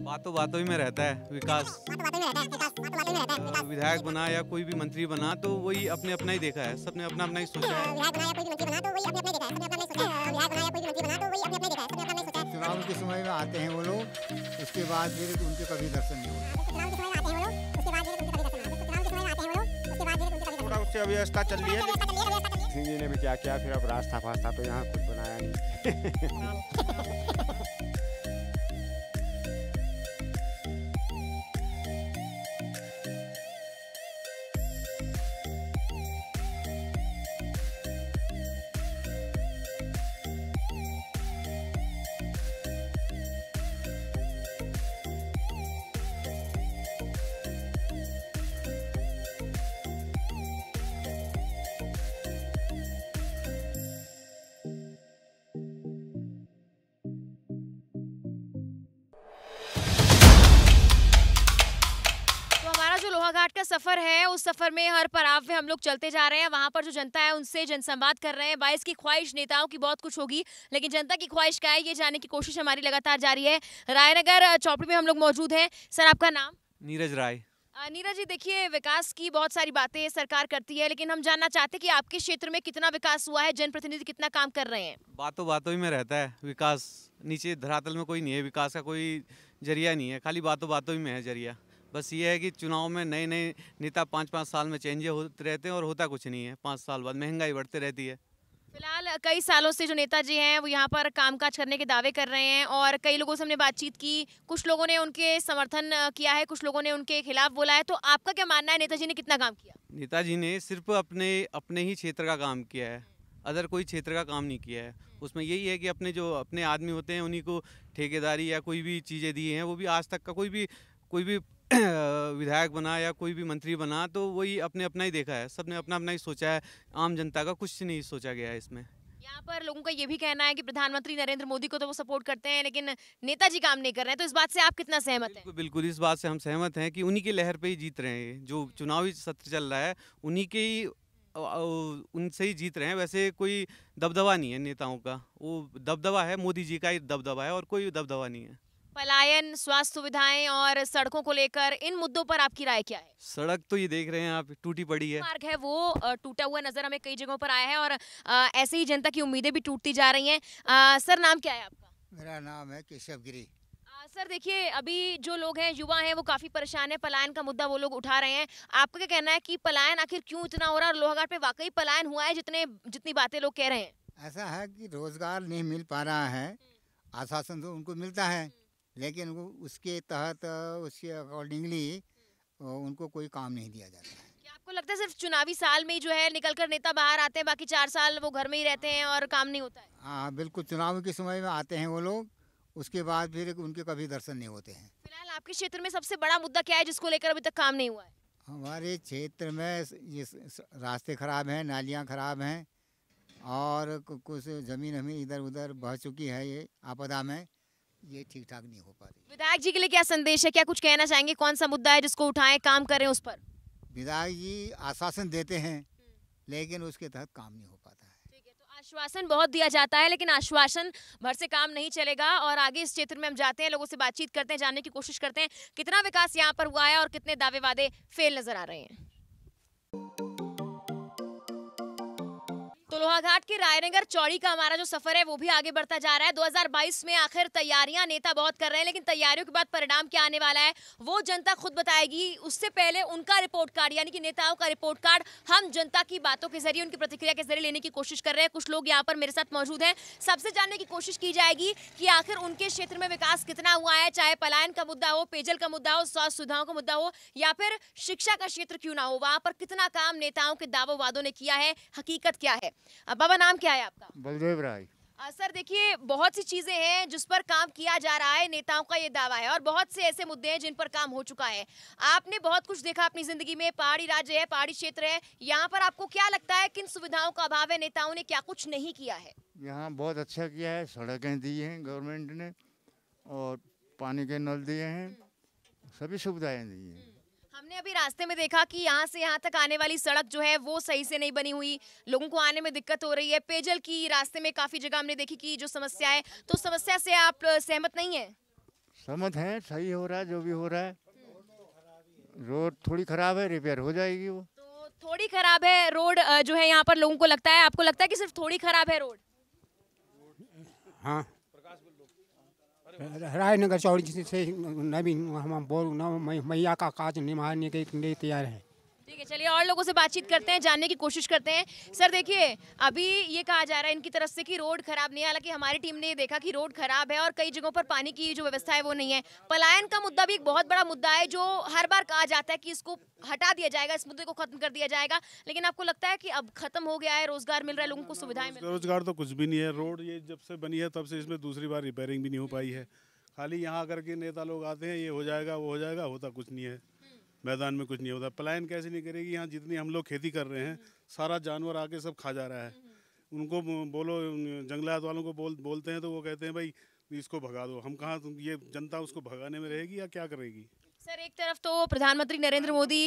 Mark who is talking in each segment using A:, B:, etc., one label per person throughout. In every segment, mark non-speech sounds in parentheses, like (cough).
A: हाँ, बातों बातों ही में रहता है विकास विधायक बना या कोई भी मंत्री बना तो वही अपने अपना ही देखा है सबने अपना अपना ही सोचा
B: चुनाव के समय में आते हैं वो लोग उसके बाद फिर उनके कभी दर्शन नहीं होते व्यवस्था चल रही है सिंह जी ने भी क्या किया फिर अब रास्ता फास्ता तो यहाँ कुछ बनाया
C: नहीं (laughs)
D: जो लोहाघाट का सफर है उस सफर में हर पड़ाव में हम लोग चलते जा रहे हैं वहाँ पर जो जनता है उनसे जनसंवाद कर रहे हैं बाईस की ख्वाहिश नेताओं की बहुत कुछ होगी लेकिन जनता की ख्वाहिश क्या है ये जाने की कोशिश हमारी लगातार जारी है रायनगर चौपड़ी में हम लोग मौजूद है सर आपका नाम नीरज राय नीरज जी देखिए विकास की बहुत सारी बातें सरकार करती है लेकिन हम जानना चाहते हैं कि आपके क्षेत्र में कितना विकास हुआ है जनप्रतिनिधि कितना काम कर रहे हैं
A: बातों बातों ही में रहता है विकास नीचे धरातल में कोई नहीं है विकास का कोई जरिया नहीं है खाली बातों बातों ही में है जरिया बस ये है कि चुनाव में नए नए नेता पाँच पाँच साल में चेंज होते रहते हैं और होता कुछ नहीं है पाँच साल बाद महंगाई बढ़ती रहती है
D: फिलहाल कई सालों से जो नेता जी हैं वो यहाँ पर कामकाज करने के दावे कर रहे हैं और कई लोगों से हमने बातचीत की कुछ लोगों ने उनके समर्थन किया है कुछ लोगों ने उनके खिलाफ बोला है तो आपका क्या मानना है नेताजी ने कितना काम किया
A: नेताजी ने सिर्फ अपने अपने ही क्षेत्र का काम किया है अदर कोई क्षेत्र का काम नहीं किया है उसमें यही है कि अपने जो अपने आदमी होते हैं उन्हीं को ठेकेदारी या कोई भी चीज़ें दी हैं वो भी आज तक का कोई भी कोई भी (clears throat) विधायक बना या कोई भी मंत्री बना तो वही अपने अपना ही देखा है सबने अपना अपना ही सोचा है आम जनता का कुछ नहीं सोचा गया है इसमें
D: यहाँ पर लोगों का ये भी कहना है कि प्रधानमंत्री नरेंद्र मोदी को तो वो सपोर्ट करते हैं लेकिन नेताजी काम नहीं कर रहे हैं तो इस बात से आप कितना सहमत
A: हैं बिल्कुल इस बात से हम सहमत हैं कि उन्हीं की लहर पे ही जीत रहे हैं जो हम्म। चुनावी सत्र चल रहा है उन्हीं के ही उनसे ही जीत रहे हैं वैसे कोई दबदबा नहीं है नेताओं का वो दबदबा है मोदी जी का ही दबदबा है और कोई दबदबा नहीं है
D: पलायन स्वास्थ्य सुविधाएं और सड़कों को लेकर इन मुद्दों पर आपकी राय क्या है
A: सड़क तो ये देख रहे हैं आप टूटी पड़ी है
D: मार्ग है वो टूटा हुआ नजर हमें कई जगहों पर आया है और ऐसे ही जनता की उम्मीदें भी टूटती जा रही हैं सर नाम क्या है आपका
B: मेरा नाम है केशव गिरी
D: सर देखिए अभी जो लोग हैं युवा हैं वो काफी परेशान है पलायन का मुद्दा वो लोग उठा रहे हैं आपका क्या कहना है कि पलायन आखिर क्यों इतना हो रहा है और लोहागढ़ पे वाकई पलायन हुआ है जितने जितनी बातें लोग कह रहे हैं
B: ऐसा है कि रोजगार नहीं मिल पा रहा है हम्म। आश्वासन तो उनको मिलता है हम्म। लेकिन वो उसके तहत उसके हम्म। अकॉर्डिंगली उनको कोई काम नहीं दिया जाता है
D: आपको लगता है सिर्फ चुनावी साल में ही जो है निकल कर नेता बाहर आते हैं बाकी चार साल वो घर में ही रहते हैं और काम नहीं होता है
B: हाँ, हाँ बिल्कुल चुनाव के समय में आते हैं वो लोग उसके बाद फिर उनके कभी दर्शन नहीं होते हैं
D: फिलहाल आपके क्षेत्र में सबसे बड़ा मुद्दा क्या है जिसको लेकर अभी तक काम नहीं हुआ है
B: हमारे क्षेत्र में ये रास्ते खराब हैं नालियाँ खराब हैं और कुछ ज़मीन हमें इधर उधर बह चुकी है ये आपदा में ये ठीक ठाक नहीं हो पा रही
D: विधायक जी के लिए क्या संदेश है क्या कुछ कहना चाहेंगे कौन सा मुद्दा है जिसको उठाए काम करें उस पर
B: विधायक जी आश्वासन देते हैं लेकिन उसके तहत काम नहीं हो पाता है
D: ठीक है तो आश्वासन बहुत दिया जाता है लेकिन आश्वासन भर से काम नहीं चलेगा और आगे इस क्षेत्र में हम जाते हैं लोगों से बातचीत करते हैं जानने की कोशिश करते हैं कितना विकास यहाँ पर हुआ है और कितने दावे वादे फेल नजर आ रहे हैं तो लोहाघाट के रायनगर चौड़ी का हमारा जो सफर है वो भी आगे बढ़ता जा रहा है 2022 में आखिर तैयारियां नेता बहुत कर रहे हैं लेकिन तैयारियों के बाद परिणाम क्या आने वाला है वो जनता खुद बताएगी उससे पहले उनका रिपोर्ट कार्ड यानी कि नेताओं का रिपोर्ट कार्ड हम जनता की बातों के जरिए उनकी प्रतिक्रिया के जरिए लेने की कोशिश कर रहे हैं कुछ लोग यहाँ पर मेरे साथ मौजूद हैं सबसे जानने की कोशिश की जाएगी कि आखिर उनके क्षेत्र में विकास कितना हुआ है चाहे पलायन का मुद्दा हो पेयजल का मुद्दा हो स्वास्थ्य सुविधाओं का मुद्दा हो या फिर शिक्षा का क्षेत्र क्यों ना हो वहाँ पर कितना काम नेताओं के दावों वादों ने किया है हकीकत क्या है अब बाबा नाम क्या है आपका बलदेव राय सर देखिए बहुत सी चीज़ें हैं जिस पर काम किया जा रहा है नेताओं का ये दावा है और बहुत से ऐसे मुद्दे हैं जिन पर काम हो चुका है आपने बहुत कुछ देखा अपनी ज़िंदगी में पहाड़ी राज्य है पहाड़ी क्षेत्र है यहाँ पर आपको क्या लगता है किन सुविधाओं का अभाव है नेताओं ने क्या कुछ नहीं किया है
B: यहाँ बहुत अच्छा किया है सड़कें दी हैं गवर्नमेंट ने और पानी के नल दिए हैं सभी सुविधाएं दी हैं
D: हमने अभी रास्ते में देखा कि यहाँ से यहाँ तक आने वाली सड़क जो है वो सही से नहीं बनी हुई लोगों को आने में दिक्कत हो रही है पेयजल की रास्ते में काफी जगह हमने देखी कि जो समस्या है तो समस्या से आप सहमत नहीं है
B: सहमत है सही हो रहा है जो भी हो रहा है रोड थोड़ी खराब है रिपेयर हो जाएगी वो
D: तो थोड़ी खराब है रोड जो है यहाँ पर लोगों को लगता है आपको लगता है की सिर्फ थोड़ी खराब है रोड
B: हाँ रायनगर चौड़ी से नवीन हम बोल मैया का काज निभाने के लिए तैयार है
D: ठीक है चलिए और लोगों से बातचीत करते हैं जानने की कोशिश करते हैं सर देखिए अभी ये कहा जा रहा है इनकी तरफ से कि रोड खराब नहीं है हालांकि हमारी टीम ने ये देखा कि रोड खराब है और कई जगहों पर पानी की जो व्यवस्था है वो नहीं है पलायन का मुद्दा भी एक बहुत बड़ा मुद्दा है जो हर बार कहा जाता है कि इसको हटा दिया जाएगा इस मुद्दे को खत्म कर दिया जाएगा लेकिन आपको लगता है कि अब खत्म हो गया है रोजगार मिल रहा है लोगों को सुविधाएं
C: रोजगार तो कुछ भी नहीं है रोड ये जब से बनी है तब से इसमें दूसरी बार रिपेयरिंग भी नहीं हो पाई है खाली यहाँ करके नेता लोग आते हैं ये हो जाएगा वो हो जाएगा होता कुछ नहीं है मैदान में कुछ नहीं होता पलायन कैसे नहीं करेगी यहाँ जितनी हम लोग खेती कर रहे हैं सारा जानवर आके सब खा जा रहा है उनको बोलो जंगलात वालों को बोल बोलते हैं तो वो कहते हैं भाई इसको भगा दो हम कहाँ ये जनता उसको भगाने में रहेगी या क्या करेगी
D: सर एक तरफ तो प्रधानमंत्री नरेंद्र मोदी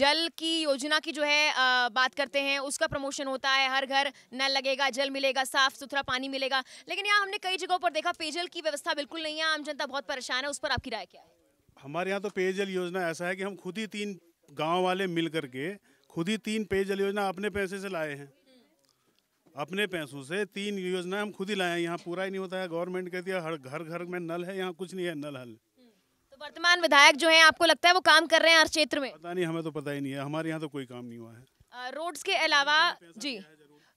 D: जल की योजना की जो है आ, बात करते हैं उसका प्रमोशन होता है हर घर नल लगेगा जल मिलेगा साफ सुथरा पानी मिलेगा लेकिन यहाँ हमने कई जगहों पर देखा पेयजल की व्यवस्था बिल्कुल नहीं है आम जनता बहुत परेशान है उस पर आपकी राय क्या है
C: हमारे यहाँ तो पेयजल योजना ऐसा है कि हम खुद ही तीन गांव वाले मिल करके खुद ही तीन पेयजल योजना अपने पैसे से लाए हैं अपने पैसों से तीन योजना हम खुद ही लाए हैं यहाँ पूरा ही नहीं होता है गवर्नमेंट कहती है हर घर घर में नल है यहाँ कुछ नहीं है नल हल हम्म।
D: तो वर्तमान विधायक जो है आपको लगता है वो काम कर रहे हैं हर क्षेत्र में पता
C: नहीं हमें तो पता ही नहीं है हमारे यहाँ तो कोई काम नहीं हुआ है
D: रोड्स के अलावा तो जी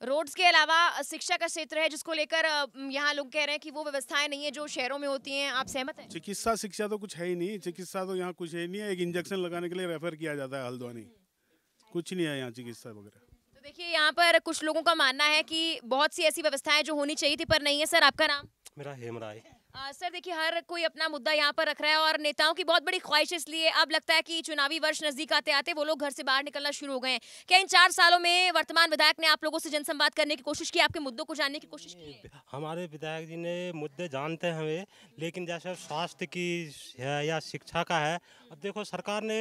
D: रोड्स के अलावा शिक्षा का क्षेत्र है जिसको लेकर यहाँ लोग कह रहे हैं कि वो व्यवस्थाएं नहीं है जो शहरों में होती हैं आप सहमत हैं
C: चिकित्सा शिक्षा तो कुछ है ही नहीं चिकित्सा तो यहाँ कुछ है ही नहीं है एक इंजेक्शन लगाने के लिए रेफर किया जाता है हल्द्वानी कुछ नहीं है यहाँ चिकित्सा वगैरह
D: तो देखिए यहाँ पर कुछ लोगों का मानना है की बहुत सी ऐसी व्यवस्थाएं जो होनी चाहिए थी पर नहीं है सर आपका नाम
C: मेरा हेमराय
D: सर देखिए हर कोई अपना मुद्दा यहाँ पर रख रहा है और नेताओं की बहुत बड़ी ख्वाहिश इसलिए अब लगता है कि चुनावी वर्ष नजदीक आते आते वो लोग घर से बाहर निकलना शुरू हो गए हैं क्या इन चार सालों में वर्तमान विधायक ने आप लोगों से जनसंवाद करने की कोशिश की आपके मुद्दों को जानने की कोशिश की
E: हमारे विधायक जी ने मुद्दे जानते हैं हमें लेकिन जैसे स्वास्थ्य की या शिक्षा का है अब देखो सरकार ने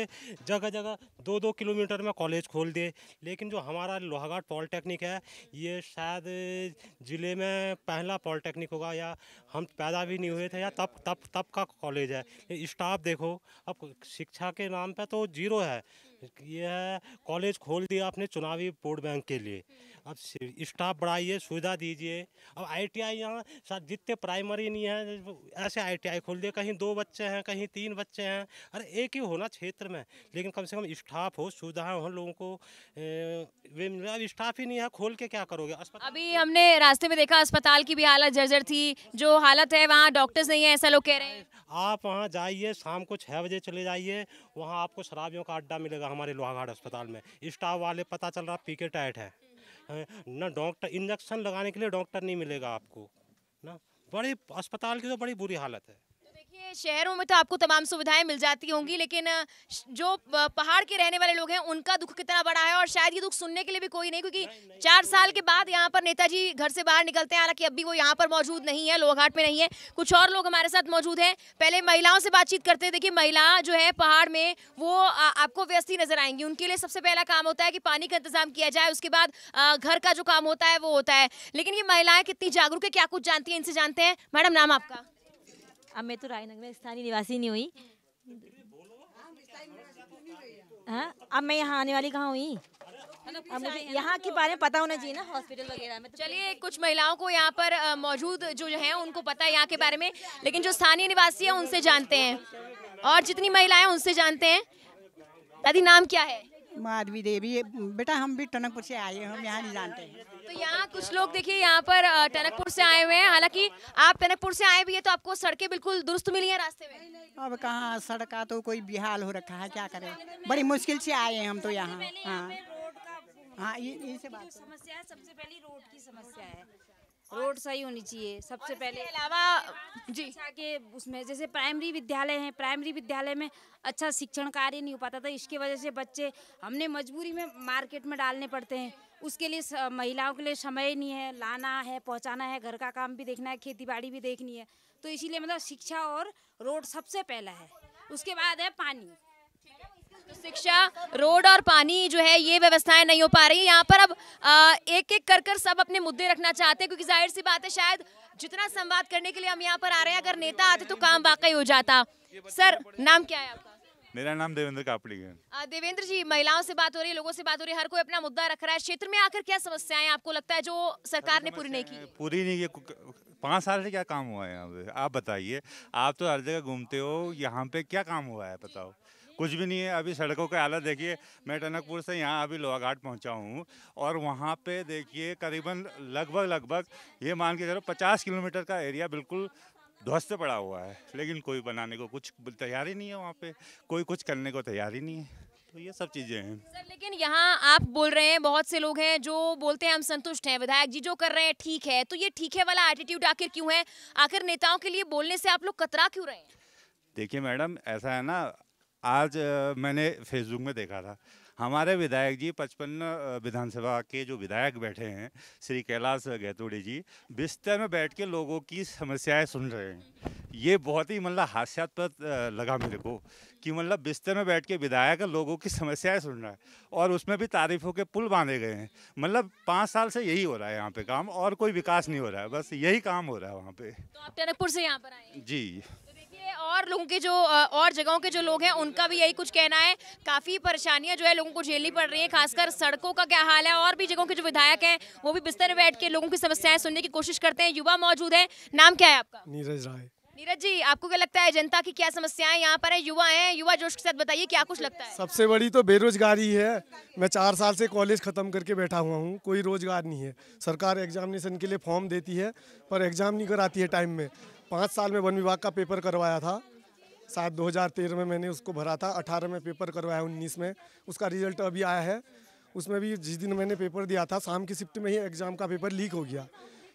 E: जगह जगह दो दो किलोमीटर में कॉलेज खोल दिए लेकिन जो हमारा लोहागाट पॉलिटेक्निक है ये शायद ज़िले में पहला पॉलिटेक्निक होगा या हम पैदा भी नहीं हुए थे या तब तब तब का कॉलेज है स्टाफ देखो अब शिक्षा के नाम पर तो जीरो है ये है कॉलेज खोल दिया अपने चुनावी वोट बैंक के लिए अब स्टाफ बढ़ाइए सुविधा दीजिए अब आईटीआई यहाँ जितने प्राइमरी नहीं है ऐसे आईटीआई खोल दिए कहीं दो बच्चे हैं कहीं तीन बच्चे हैं अरे एक ही होना क्षेत्र में लेकिन कम से कम स्टाफ हो सुविधा हो लोगों को अब स्टाफ ही नहीं है खोल के क्या करोगे
D: अभी हमने रास्ते में देखा अस्पताल की भी हालत जर्जर थी जो हालत है वहाँ डॉक्टर्स नहीं है ऐसा लोग कह रहे हैं
E: आप वहाँ जाइए शाम को छः बजे चले जाइए वहाँ आपको शराबियों का अड्डा मिलेगा हमारे लोहाघाट अस्पताल में स्टाफ वाले पता चल रहा पीके टाइट है ना डॉक्टर इंजेक्शन लगाने के लिए डॉक्टर नहीं मिलेगा आपको ना बड़े अस्पताल की तो बड़ी बुरी हालत है
D: देखिए शहरों में तो आपको तमाम सुविधाएं मिल जाती होंगी लेकिन जो पहाड़ के रहने वाले लोग हैं उनका दुख कितना बड़ा है और शायद ये दुख सुनने के लिए भी कोई नहीं क्योंकि चार साल के बाद यहाँ पर नेताजी घर से बाहर निकलते हैं हालांकि अभी वो यहाँ पर मौजूद नहीं है लोहाघाट में नहीं है कुछ और लोग हमारे साथ मौजूद हैं पहले महिलाओं से बातचीत करते हैं देखिए महिला जो है पहाड़ में वो आपको व्यस्त ही नजर आएंगी उनके लिए सबसे पहला काम होता है कि पानी का इंतजाम किया जाए उसके बाद घर का जो काम होता है वो होता है लेकिन ये महिलाएं कितनी जागरूक है क्या कुछ जानती है इनसे जानते हैं मैडम नाम आपका
F: अब मैं तो रायनगर में स्थानीय निवासी नहीं हुई हाँ? अब मैं यहाँ आने वाली कहाँ हुई मतलब
D: अब मुझे यहाँ के तो बारे में पता होना चाहिए ना
F: हॉस्पिटल वगैरह में तो चलिए
D: कुछ महिलाओं को यहाँ पर मौजूद जो है उनको पता है यहाँ के बारे में लेकिन जो स्थानीय निवासी है उनसे जानते हैं और जितनी महिलाएं उनसे जानते हैं दादी नाम क्या है माधवी देवी बेटा हम भी टनकपुर से आए हैं हम यहाँ नहीं जानते हैं तो यहाँ कुछ लोग देखिए यहाँ पर टनकपुर से आए हुए हैं हालांकि आप टनकपुर से आए भी है तो आपको सड़कें बिल्कुल दुरुस्त मिली हैं रास्ते में
B: अब कहाँ सड़क का तो कोई बिहाल हो रखा है क्या करें बड़ी मुश्किल से आए हैं हम तो यहाँ हाँ
F: हाँ ये समस्या सबसे पहली रोड की समस्या है रोड सही होनी चाहिए सबसे पहले अलावा जी अच्छा के उसमें जैसे प्राइमरी विद्यालय है प्राइमरी विद्यालय में अच्छा शिक्षण कार्य नहीं हो पाता था इसके वजह से बच्चे हमने मजबूरी में मार्केट में डालने पड़ते हैं उसके लिए महिलाओं के लिए समय नहीं है लाना है पहुंचाना है घर का काम भी देखना है खेती बाड़ी भी देखनी है तो इसीलिए मतलब शिक्षा और रोड सबसे पहला है उसके बाद है पानी शिक्षा रोड
D: और पानी जो है ये व्यवस्थाएं नहीं हो पा रही है यहाँ पर अब एक एक कर कर सब अपने मुद्दे रखना चाहते हैं क्योंकि जाहिर सी बात है शायद जितना संवाद करने के लिए हम यहाँ पर आ रहे हैं अगर नेता आते तो काम वाकई हो जाता सर नाम क्या है आपका
G: मेरा नाम देवेंद्र कापड़ी है
D: देवेंद्र जी महिलाओं से बात हो रही है लोगों से बात हो रही है हर कोई अपना मुद्दा रख रहा है क्षेत्र में आकर क्या समस्याएं आपको लगता है जो सरकार ने पूरी नहीं की
G: पूरी नहीं की पाँच साल से क्या काम हुआ है यहाँ पे आप बताइए आप तो हर जगह घूमते हो यहाँ पे क्या काम हुआ है बताओ कुछ भी नहीं है अभी सड़कों की हालत देखिए मैं टनकपुर से यहाँ अभी लोहाघाट पहुँचा हूँ और वहाँ पे देखिए करीबन लगभग लगभग ये मान के चलो पचास किलोमीटर का एरिया बिल्कुल ध्वस्त पड़ा हुआ है लेकिन कोई बनाने को कुछ तैयारी नहीं है वहाँ पे कोई कुछ करने को तैयारी नहीं है तो ये सब चीज़ें हैं सर
D: लेकिन यहाँ आप बोल रहे हैं बहुत से लोग हैं जो बोलते हैं हम संतुष्ट हैं विधायक जी जो कर रहे हैं ठीक है तो ये ठीक है वाला एटीट्यूड आखिर क्यों है आखिर नेताओं के लिए बोलने से आप लोग कतरा क्यों रहे हैं
G: देखिए मैडम ऐसा है ना आज मैंने फेसबुक में देखा था हमारे विधायक जी पचपन विधानसभा के जो विधायक बैठे हैं श्री कैलाश गहतोड़ी जी बिस्तर में बैठ के लोगों की समस्याएं सुन रहे हैं ये बहुत ही मतलब हास्यास्पद लगा मेरे को कि मतलब बिस्तर में बैठ के विधायक लोगों की समस्याएं सुन रहा है और उसमें भी तारीफों के पुल बांधे गए हैं मतलब पाँच साल से यही हो रहा है यहाँ पे काम और कोई विकास नहीं हो रहा है बस यही काम हो रहा है वहाँ पे तो
D: आप टनकपुर से यहाँ पर आए जी और लोगों के जो और जगहों के जो लोग हैं उनका भी यही कुछ कहना है काफ़ी परेशानियां जो है लोगों को झेलनी पड़ रही है खासकर सड़कों का क्या हाल है और भी जगहों के जो विधायक हैं वो भी बिस्तर में बैठ के लोगों की समस्याएं सुनने की कोशिश करते हैं युवा मौजूद है नाम क्या है आपका नीरज राय नीरज जी आपको क्या लगता है जनता की क्या समस्याएं यहाँ पर है युवा हैं युवा जोश के साथ बताइए क्या कुछ लगता है
A: सबसे बड़ी तो बेरोजगारी है मैं चार साल से कॉलेज खत्म करके बैठा हुआ हूँ कोई रोजगार नहीं है सरकार एग्जामिनेशन के लिए फॉर्म देती है पर एग्जाम नहीं कराती है टाइम में पाँच साल में वन विभाग का पेपर करवाया था शायद 2013 में मैंने उसको भरा था 18 में पेपर करवाया 19 में उसका रिजल्ट अभी आया है उसमें भी जिस दिन मैंने पेपर दिया था शाम की शिफ्ट में ही एग्ज़ाम का पेपर लीक हो गया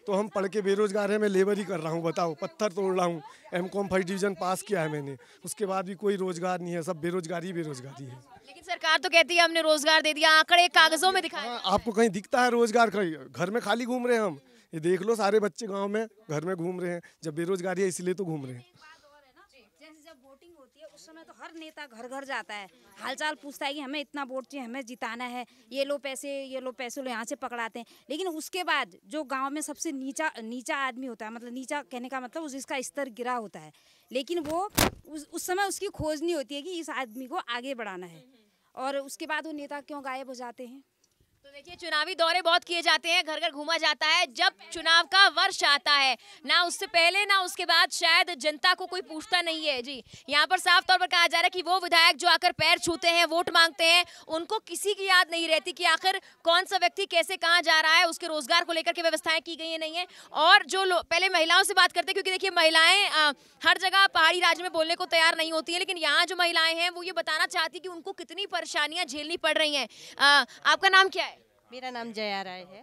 A: तो हम पढ़ के बेरोजगार हैं मैं लेबर ही कर रहा हूँ बताओ पत्थर तोड़ रहा हूँ M com first division pass किया है मैंने उसके बाद भी कोई रोजगार नहीं है सब बेरोजगारी बेरोजगारी है
D: लेकिन सरकार तो कहती है हमने रोजगार दे दिया आंकड़े कागजों में दिखाया हाँ,
A: आपको कहीं दिखता है रोजगार कहीं घर में खाली घूम रहे हैं हम ये देख लो सारे बच्चे गांव में घर में घूम रहे हैं जब बेरोजगारी है इसलिए तो घूम रहे हैं
F: उस समय तो हर नेता घर घर जाता है हालचाल पूछता है कि हमें इतना वोट चाहिए हमें जिताना है ये लो पैसे ये लो पैसे लो यहाँ से पकड़ाते हैं लेकिन उसके बाद जो गांव में सबसे नीचा नीचा आदमी होता है मतलब नीचा कहने का मतलब जिसका स्तर गिरा होता है लेकिन वो उस, उस समय उसकी खोज नहीं होती है कि इस आदमी को आगे बढ़ाना है और उसके बाद वो नेता क्यों गायब हो
D: जाते हैं देखिए चुनावी दौरे बहुत किए जाते हैं घर घर घूमा जाता है जब चुनाव का वर्ष आता है ना उससे पहले ना उसके बाद शायद जनता को कोई पूछता नहीं है जी यहाँ पर साफ तौर पर कहा जा रहा है कि वो विधायक जो आकर पैर छूते हैं वोट मांगते हैं उनको किसी की याद नहीं रहती कि आखिर कौन सा व्यक्ति कैसे कहाँ जा रहा है उसके रोजगार को लेकर के व्यवस्थाएं की गई है नहीं है और जो पहले महिलाओं से बात करते हैं क्योंकि देखिए महिलाएं हर जगह पहाड़ी राज्य में बोलने को तैयार नहीं होती है लेकिन यहाँ जो महिलाएं हैं वो ये बताना चाहती कि उनको कितनी परेशानियां झेलनी पड़ रही हैं आपका नाम क्या है मेरा नाम जया राय है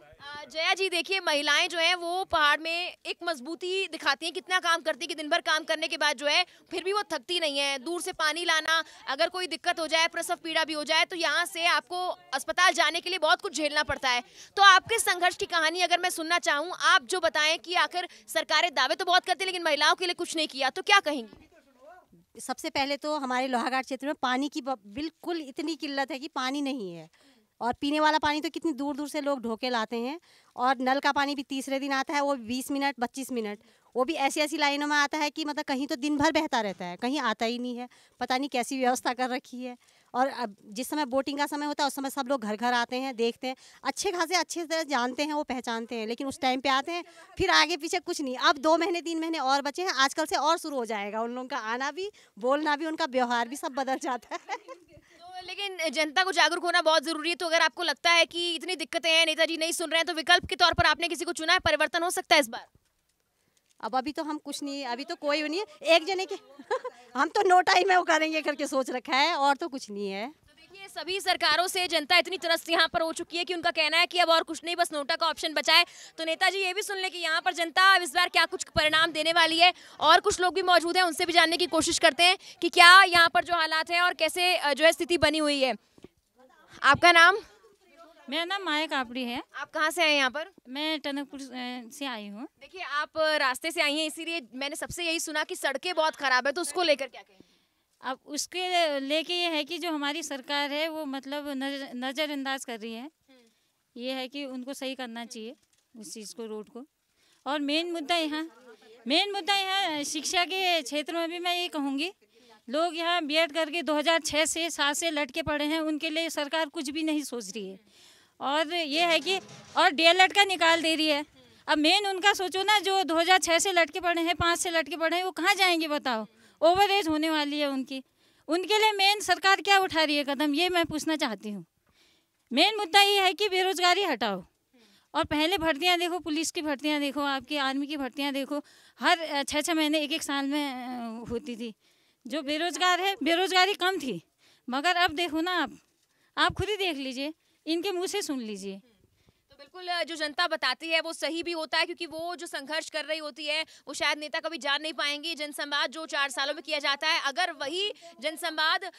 D: जया जी देखिए महिलाएं जो हैं वो पहाड़ में एक मजबूती दिखाती हैं कितना काम करती है कि दिन भर काम करने के बाद जो है फिर भी वो थकती नहीं है दूर से पानी लाना अगर कोई दिक्कत हो जाए प्रसव पीड़ा भी हो जाए तो यहाँ से आपको अस्पताल जाने के लिए बहुत कुछ झेलना पड़ता है तो आपके संघर्ष की कहानी अगर मैं सुनना चाहूँ आप जो बताएं कि
F: आखिर सरकारें दावे तो बहुत करती लेकिन महिलाओं के लिए कुछ नहीं किया तो क्या कहेंगी सबसे पहले तो हमारे लोहाघाट क्षेत्र में पानी की बिल्कुल इतनी किल्लत है कि पानी नहीं है और पीने वाला पानी तो कितनी दूर दूर से लोग ढोके लाते हैं और नल का पानी भी तीसरे दिन आता है वो बीस मिनट पच्चीस मिनट वो भी ऐसी ऐसी लाइनों में आता है कि मतलब कहीं तो दिन भर बहता रहता है कहीं आता ही नहीं है पता नहीं कैसी व्यवस्था कर रखी है और अब जिस समय बोटिंग का समय होता है उस समय सब लोग घर घर आते हैं देखते हैं अच्छे खासे अच्छे तरह जानते हैं वो पहचानते हैं लेकिन उस टाइम पे आते हैं फिर आगे पीछे कुछ नहीं अब दो महीने तीन महीने और बचे हैं आजकल से और शुरू हो जाएगा उन लोगों का आना भी बोलना भी उनका व्यवहार भी सब बदल जाता है लेकिन जनता को जागरूक होना बहुत जरूरी है तो अगर
D: आपको लगता है कि इतनी दिक्कतें हैं नेताजी नहीं सुन रहे हैं तो विकल्प के तौर पर आपने किसी को चुना है परिवर्तन हो सकता है इस बार
F: अब अभी तो हम कुछ नहीं अभी तो कोई नहीं है एक जने के (laughs) हम तो नो टाइम में वो करेंगे करके सोच रखा है और तो कुछ नहीं है
D: सभी सरकारों से जनता इतनी त्रस्त यहाँ पर हो चुकी है कि उनका कहना है कि अब और कुछ नहीं बस नोटा का ऑप्शन बचाए तो नेताजी ये भी सुन ले कि यहाँ पर जनता अब इस बार क्या कुछ परिणाम देने वाली है और कुछ लोग भी मौजूद हैं उनसे भी जानने की कोशिश करते हैं कि क्या यहाँ पर जो हालात हैं और कैसे जो है स्थिति बनी हुई है आपका नाम मेरा नाम माया कापड़ी है आप कहाँ से आए यहाँ पर मैं टनकपुर से आई हूँ देखिए आप रास्ते से आई हैं इसीलिए मैंने सबसे यही सुना कि सड़कें बहुत खराब है तो उसको लेकर क्या कहें
F: अब उसके लेके ये है कि जो हमारी सरकार है वो मतलब नजर नज़रअंदाज कर रही है हम्म। ये है कि उनको सही करना हम्म। चाहिए उस चीज़ को रोड को और मेन मुद्दा यहाँ मेन मुद्दा यहाँ शिक्षा के क्षेत्र में भी मैं ये कहूँगी लोग यहाँ बी करके 2006 से सात से लटके पड़े हैं उनके लिए सरकार कुछ भी नहीं सोच रही है और ये है कि और डीएलएड का निकाल दे रही है अब मेन उनका सोचो ना जो 2006 से लटके पड़े हैं पाँच से लटके पड़े हैं वो कहाँ जाएंगे बताओ ओवर एज होने वाली है उनकी उनके लिए मेन सरकार क्या उठा रही है कदम ये मैं पूछना चाहती हूँ मेन मुद्दा ये है कि बेरोजगारी हटाओ और पहले भर्तियाँ देखो पुलिस की भर्तियाँ देखो आपकी आर्मी की भर्तियाँ देखो हर छः छः महीने एक एक साल में होती थी जो बेरोजगार है बेरोजगारी कम थी मगर अब देखो ना आप आप खुद ही देख लीजिए इनके मुंह से सुन लीजिए बिल्कुल जो जनता बताती है वो सही भी होता है क्योंकि वो जो
D: संघर्ष कर रही होती है वो शायद नेता कभी जान नहीं पाएंगे जनसंवाद जो चार सालों में किया जाता है अगर वही जनसंवाद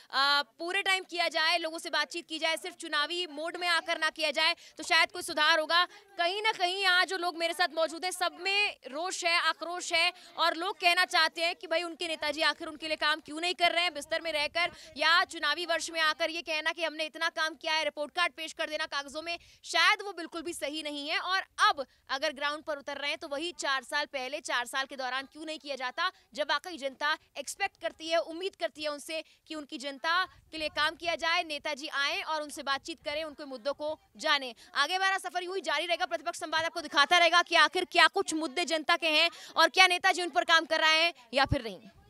D: पूरे टाइम किया जाए लोगों से बातचीत की जाए सिर्फ चुनावी मोड में आकर ना किया जाए तो शायद कोई सुधार होगा कहीं ना कहीं यहाँ जो लोग मेरे साथ मौजूद है सब में रोष है आक्रोश है और लोग कहना चाहते हैं कि भाई उनके नेताजी आखिर उनके लिए काम क्यों नहीं कर रहे हैं बिस्तर में रहकर या चुनावी वर्ष में आकर ये कहना कि हमने इतना काम किया है रिपोर्ट कार्ड पेश कर देना कागजों में शायद वो बिल्कुल भी भी सही नहीं है और अब अगर ग्राउंड पर उतर रहे हैं तो वही चार साल पहले चार साल के दौरान क्यों नहीं किया जाता जब वाकई जनता एक्सपेक्ट करती है उम्मीद करती है उनसे कि उनकी जनता के लिए काम किया जाए नेताजी आए और उनसे बातचीत करें उनके मुद्दों को जाने आगे बारा सफर यूं ही जारी रहेगा प्रतिपक्ष संवाद आपको दिखाता रहेगा कि आखिर क्या कुछ मुद्दे जनता के हैं और क्या नेताजी उन पर काम कर रहे हैं या फिर नहीं